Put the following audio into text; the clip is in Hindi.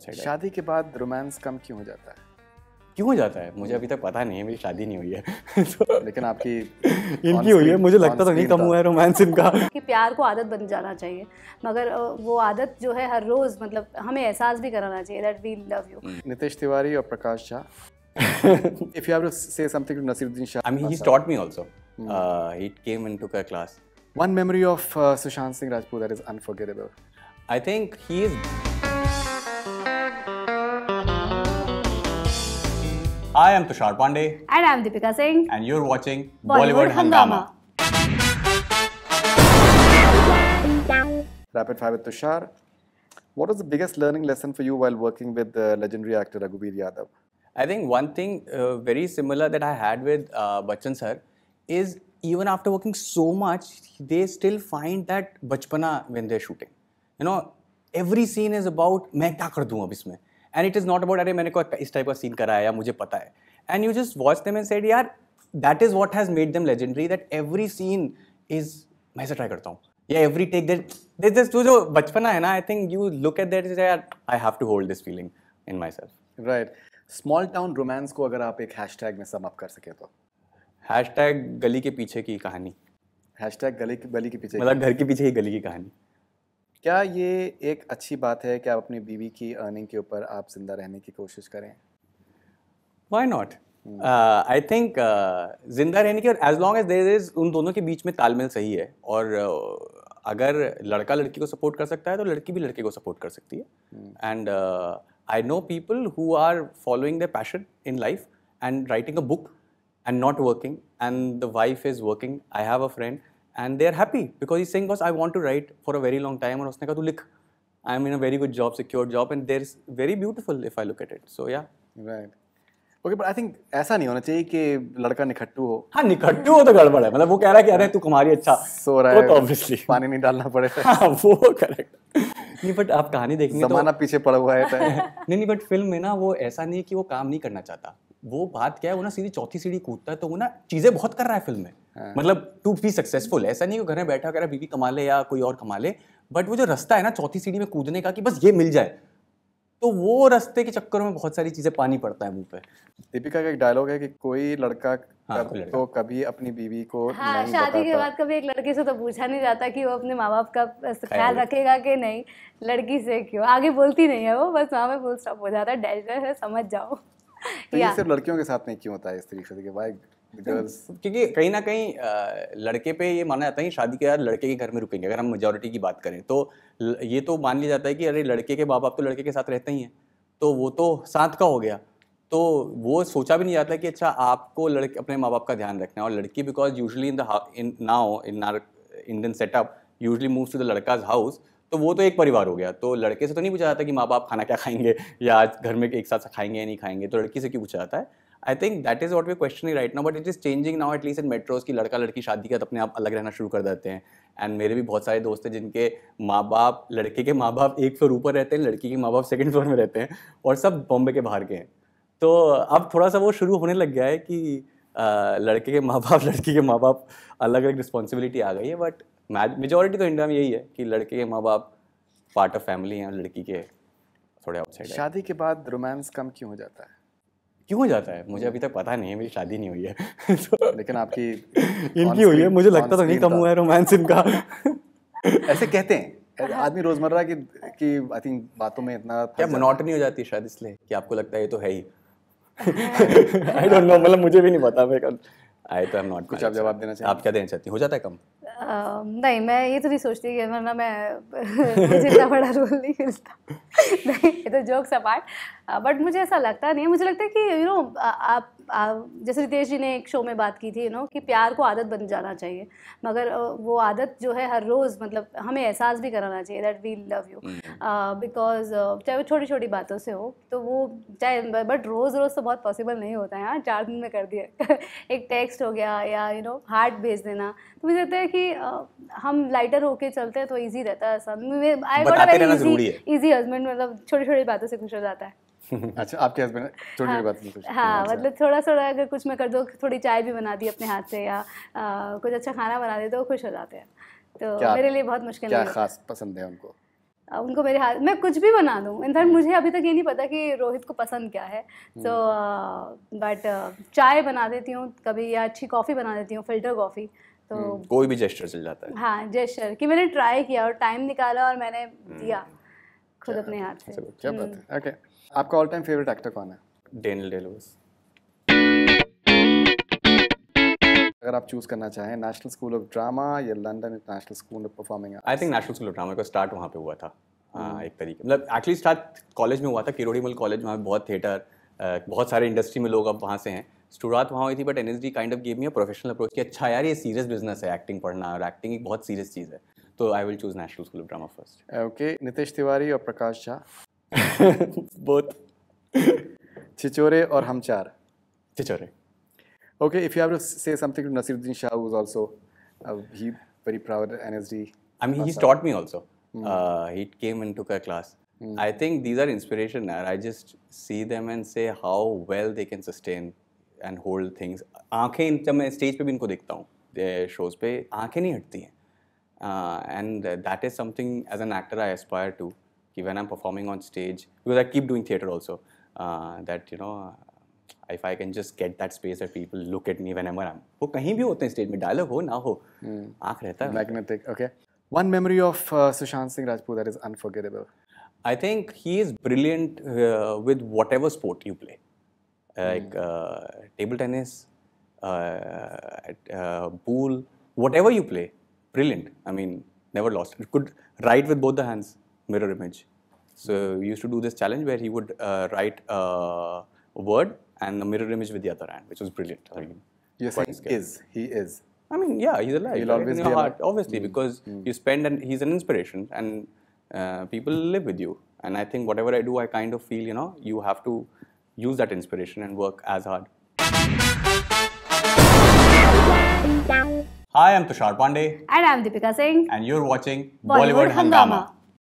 शादी के बाद रोमांस कम क्यों हो जाता है क्यों हो जाता है मुझे अभी तक पता नहीं है मेरी शादी नहीं हुई है तो लेकिन आपकी इनकी हुई है मुझे लगता तो नहीं कम हुआ है रोमांस इनका कि प्यार को आदत बन जाना चाहिए मगर वो आदत जो है हर रोज मतलब हमें एहसास भी कराना चाहिए that we love you Nitesh Tiwari और Prakash Jha if you have to say something to Naseeruddin Shah I mean he taught me also he came into का class one memory of Sushant Singh Rajput that is unforgettable I think he is I am Tushar Pandey. And I am Deepika Singh. And you're watching Bollywood, Bollywood Hangama. Hangama. Rapid Fire with Tushar. What was the biggest learning lesson for you while working with the uh, legendary actor Raghuveer Yadav? I think one thing uh, very similar that I had with uh, Bachchan sir is even after working so much, they still find that bachpana when they're shooting. You know, every scene is about मैं क्या कर दूँ and it is not about अरे मैंने कोई इस टाइप का सीन कराया या मुझे पता है and you just watch them and said यार that is what has made them legendary that every scene is मैं ऐसे ट्राई करता हूँ या एवरी टेक दैट दिस जो जो बचपना है ना I think you look at that is यार I have to hold this feeling in my self right small town romance को अगर आप एक हैश टैग में सम अप कर सके तो हैश टैग गली के पीछे की कहानी हैश टैग गली गली के पीछे मतलब घर के पीछे की गली की कहानी क्या ये एक अच्छी बात है कि आप अपनी बीवी की अर्निंग के ऊपर आप जिंदा रहने की कोशिश करें वाई नॉट आई थिंक जिंदा रहने की और as long as there is उन दोनों के बीच में तालमेल सही है और uh, अगर लड़का लड़की को सपोर्ट कर सकता है तो लड़की भी लड़के को सपोर्ट कर सकती है and I know people who are following the passion in life and writing a book and not working and the wife is working I have a friend and they are happy because he saying because I want to write for a very long time और उसने कहा तू लिख I am in a very good job secure job and there is very beautiful if I look at it so या right okay but I think ऐसा नहीं होना चाहिए कि लड़का निखट्टू हो हाँ निखट्टू हो तो गड़बड़ है मतलब वो कह रहा है कि अरे तू कुमारी अच्छा सो रहा है तो ऑब्वियसली पानी नहीं डालना पड़ेगा हाँ, वो करेक्ट नहीं बट आप कहानी देखेंगे तो जमाना तो, पीछे पड़ा हुआ है नहीं नहीं बट फिल्म में ना वो ऐसा नहीं है कि वो काम नहीं करना चाहता वो बात क्या है वो ना सीधी चौथी सीढ़ी कूदता है तो वो ना चीज़ें बहुत कर रहा है फिल्म में हाँ। मतलब टू बी सक्सेसफुल ऐसा नहीं कि घर में बैठा कर बीवी कमा ले या कोई और कमा ले बट वो जो रास्ता है ना चौथी सीढ़ी में कूदने का कि बस ये मिल जाए तो वो रास्ते के चक्कर में बहुत सारी चीजें पानी पड़ता है मुंह पे दीपिका का एक डायलॉग है कि कोई लड़का हाँ, तो कभी अपनी बीवी को हाँ, शादी के बाद कभी एक लड़के से तो पूछा नहीं जाता कि वो अपने माँ बाप का ख्याल रखेगा कि नहीं लड़की से क्यों आगे बोलती नहीं है वो बस वहाँ में फुल स्टॉप हो जाता है डेल्टर है समझ जाओ तो ये सिर्फ लड़कियों के साथ नहीं क्यों होता है इस तरीके से कि भाई क्योंकि कहीं ना कहीं लड़के पे ये माना जाता है कि शादी के यार लड़के के घर में रुकेंगे अगर हम मेजोरिटी की बात करें तो ये तो मान लिया जाता है कि अरे लड़के के माँ बाप तो लड़के के साथ रहते ही हैं तो वो तो साथ का हो गया तो वो सोचा भी नहीं जाता कि अच्छा आपको लड़के अपने माँ बाप का ध्यान रखना है और लड़की because usually in the in now in our Indian setup usually move to the लड़काज हाउस तो वो तो एक परिवार हो गया तो लड़के से तो नहीं पूछा जाता कि माँ बाप खाना क्या खाएंगे या आज घर में एक साथ खाएंगे या नहीं खाएंगे तो लड़की से क्यों पूछा जाता है I think that is what we question right ना but it is changing now at least in metros की लड़का लड़की शादी के अपने आप अलग रहना शुरू कर देते हैं एंड मेरे भी बहुत सारे दोस्त हैं जिनके माँ बाप लड़के के माँ बाप एक फ्लोर ऊपर रहते हैं लड़की के माँ बाप सेकेंड फ्लोर में रहते हैं और सब बॉम्बे के बाहर के हैं तो अब थोड़ा सा वो शुरू होने लग गया है कि लड़के के माँ बाप लड़की के माँ बाप अलग अलग रिस्पॉन्सिबिलिटी आ गई है बट मेजोरिटी तो इंडिया में यही है कि लड़के के माँ बाप पार्ट ऑफ फैमिली हैं लड़की के थोड़े आउटसाइड शादी के बाद रोमांस कम क्यों हो जाता है क्यों जाता है मुझे हम्म। अभी तक पता नहीं है मेरी शादी नहीं हुई है तो लेकिन आपकी इनकी हुई है मुझे लगता तो नहीं कम हुआ है रोमांस इनका ऐसे कहते हैं आदमी रोजमर्रा की की आई थिंक बातों में इतना क्या मोनोटनी हो जाती है शायद इसलिए कि आपको लगता है ये तो है ही आई डोंट नो मतलब मुझे भी नहीं पता मैं कल आई तो एम नॉट कुछ आप जवाब देना चाहिए आप क्या देना चाहती हो जाता है कम नहीं मैं ये तो नहीं सोचती कि वरना मैं मुझे इतना बड़ा रोल नहीं मिलता नहीं ये तो जोक्स अपार्ट बट मुझे ऐसा लगता नहीं है मुझे लगता है कि यू नो आप, जैसे रितेश जी ने एक शो में बात की थी यू नो कि प्यार को आदत बन जाना चाहिए मगर वो आदत जो है हर रोज़ मतलब हमें एहसास भी कराना चाहिए that we love you because चाहे वो छोटी छोटी बातों से हो तो वो चाहे बट रोज़ रोज़ तो बहुत पॉसिबल नहीं होता है हाँ चार दिन में कर दिया एक टेक्स्ट हो गया या यू नो हार्ट भेज देना तो मुझे लगता है कि कि हम लाइटर होके चलते हैं तो इजी रहता है सब I got a very easy easy husband मतलब छोटी छोटी बातों से खुश हो जाता है अच्छा आपके हस्बैंड छोटी छोटी हाँ। बातों से खुश हाँ मतलब थोड़ा थोड़ा अगर कुछ मैं कर दो थोड़ी चाय भी बना दी अपने हाथ से या कुछ अच्छा खाना बना दे तो खुश हो जाते हैं तो मेरे लिए बहुत मुश्किल क्या खास पसंद है उनको उनको मेरे हाथ मैं कुछ भी बना दूँ इनफैक्ट हम्म। मुझे अभी तक ये नहीं पता कि रोहित को पसंद क्या है तो हम्म। बट चाय बना देती हूँ कभी या अच्छी कॉफ़ी बना देती हूँ फिल्टर कॉफ़ी तो हम्म, कोई भी जेस्टर चल जाता है हाँ जेस्टर कि मैंने ट्राई किया और टाइम निकाला और मैंने हम्म, दिया खुद अपने हाथ से क्या बात हम्म। है ओके आपका ऑल टाइम फेवरेट एक्टर कौन है डेनियल डे लुइस अगर आप चूज करना चाहें नेशनल स्कूल ऑफ ड्रामा या London International School of Performing I think National School of Drama का स्टार्ट वहाँ पे हुआ था आ, हाँ, एक तरीके मतलब एक्चुअली स्टार्ट कॉलेज में हुआ था किरोड़ीमल कॉलेज वहाँ बहुत थिएटर बहुत सारे इंडस्ट्री में लोग अब वहाँ से हैं स्टूडात वहाँ हुई थी but N S D kind of game या प्रोफेशनल अप्रोच की अच्छा यार ये सीरियस बिजनेस है एक्टिंग पढ़ना और एक्टिंग एक बहुत सीरियस चीज़ है तो I will choose National School Drama first okay Nitesh Tiwari और प्रकाश झा बोथ छिचोरे और हम चार Chhichhore okay if you say something to Naseeruddin Shah who also he very proud an I mean he taught me also he came into कर class I think these are inspiration I just see them and say how well they can sustain and hold things आँखें जब मैं स्टेज पे भी इनको देखता हूँ शोज़ पे आँखें नहीं हटती हैं and that is something as an actor I aspire to कि when I am performing on stage because I keep doing theatre also that you know can just get that space at people look at me when am I am वो कहीं भी होते हैं स्टेज में डायलॉग हो ना हो hmm. आंख रहता है magnetic okay one memory of Sushant Singh Rajput that is unforgettable I think he is brilliant with whatever sport you play Uh, like hmm. uh, table tennis, uh, pool, whatever you play, brilliant. I mean, never lost. You could write with both the hands, mirror image. So hmm. we used to do this challenge where he would write a word and the mirror image with the other hand, which was brilliant. I mean, You're saying scary. is, he is. I mean, yeah, he's alive. He'll always in your heart, obviously, mm. because mm. you spend and he's an inspiration and uh, people live with you. And I think whatever I do, I kind of feel, you know, you have to use that inspiration and work as hard. Hi, I'm Tushar Pandey. And I'm Deepika Singh. And you're watching Bollywood, Bollywood Hangama. Hangama.